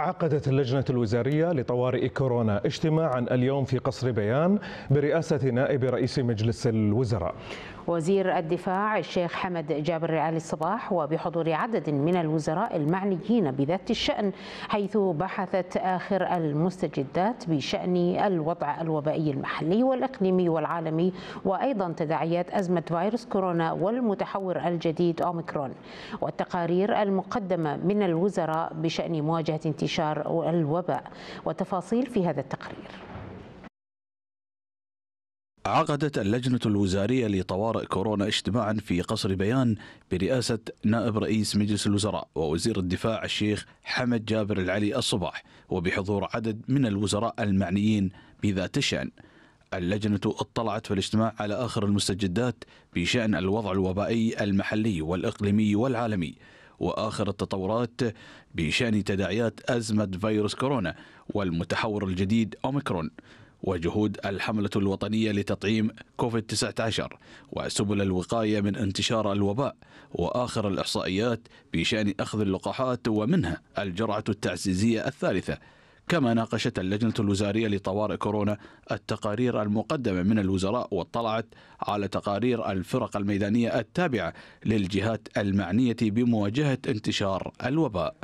عقدت اللجنة الوزارية لطوارئ كورونا اجتماعا اليوم في قصر بيان برئاسة نائب رئيس مجلس الوزراء وزير الدفاع الشيخ حمد جابر آل الصباح وبحضور عدد من الوزراء المعنيين بذات الشأن حيث بحثت آخر المستجدات بشأن الوضع الوبائي المحلي والإقليمي والعالمي وأيضا تداعيات أزمة فيروس كورونا والمتحور الجديد أوميكرون والتقارير المقدمة من الوزراء بشأن مواجهة انتشار انتشار الوباء وتفاصيل في هذا التقرير عقدت اللجنة الوزارية لطوارئ كورونا اجتماعا في قصر بيان برئاسة نائب رئيس مجلس الوزراء ووزير الدفاع الشيخ حمد جابر العلي الصباح وبحضور عدد من الوزراء المعنيين بذات الشأن اللجنة اطلعت في الاجتماع على آخر المستجدات بشأن الوضع الوبائي المحلي والإقليمي والعالمي واخر التطورات بشان تداعيات ازمه فيروس كورونا والمتحور الجديد اوميكرون وجهود الحمله الوطنيه لتطعيم كوفيد 19 وسبل الوقايه من انتشار الوباء واخر الاحصائيات بشان اخذ اللقاحات ومنها الجرعه التعزيزيه الثالثه كما ناقشت اللجنة الوزارية لطوارئ كورونا التقارير المقدمة من الوزراء واطلعت على تقارير الفرق الميدانية التابعة للجهات المعنية بمواجهة انتشار الوباء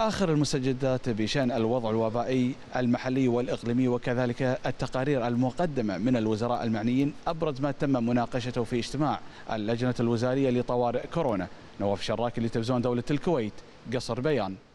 آخر المستجدات بشأن الوضع الوبائي المحلي والإقليمي وكذلك التقارير المقدمة من الوزراء المعنيين أبرز ما تم مناقشته في اجتماع اللجنة الوزارية لطوارئ كورونا نواف شراكي لتلفزيون دولة الكويت قصر بيان